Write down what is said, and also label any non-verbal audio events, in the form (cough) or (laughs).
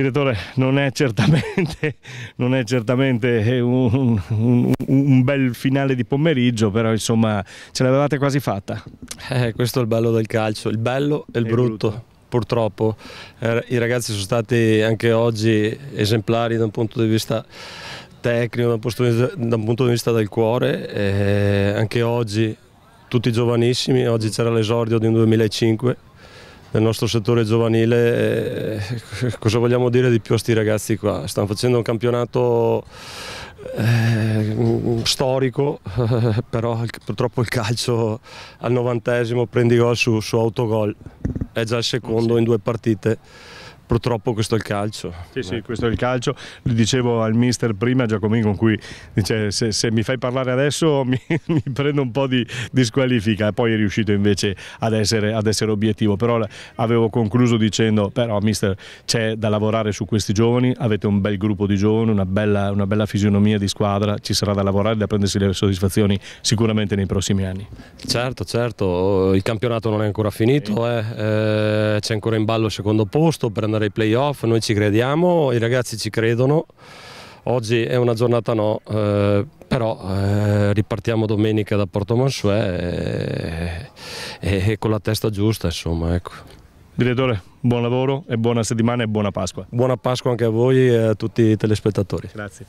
direttore non è certamente, (laughs) non è certamente eh, un, un, un, bel finale di pomeriggio, però insomma ce l'avevate quasi fatta. Eh, questo è il bello del calcio, il bello e il, e brutto. brutto purtroppo eh, i ragazzi sono stati anche oggi esemplari da un punto di vista tecnico, da un punto di vista, punto di vista del cuore, eh, anche oggi tutti giovanissimi, oggi c'era l'esordio di un 2005 nel nostro settore giovanile, eh, cosa vogliamo dire di più a questi ragazzi qua? Stanno facendo un campionato eh, storico, eh, (laughs) però purtroppo il calcio al novantesimo prendi gol su, su autogol, è già il secondo in due partite purtroppo questo è il calcio. Sì, sì, questo è il calcio. Lo dicevo al mister prima, Giacomini, con cui dice se, se mi fai parlare adesso (laughs) mi, mi prendo un po' di, di, squalifica. Poi è riuscito invece ad essere, ad essere obiettivo. Però avevo concluso dicendo, però mister, c'è da lavorare su questi giovani, avete un bel gruppo di giovani, una bella, una bella fisionomia di squadra, ci sarà da lavorare, da prendersi le soddisfazioni sicuramente nei prossimi anni. Certo, certo, oh, il campionato non è ancora finito, eh. eh. c'è ancora in ballo il secondo posto, prendere andare ai playoff, noi ci crediamo, i ragazzi ci credono. Oggi è una giornata no, eh, però eh, ripartiamo domenica da Porto Mansuè eh, e, e, con la testa giusta, insomma, ecco. Direttore, buon lavoro e buona settimana e buona Pasqua. Buona Pasqua anche a voi e a tutti i telespettatori. Grazie.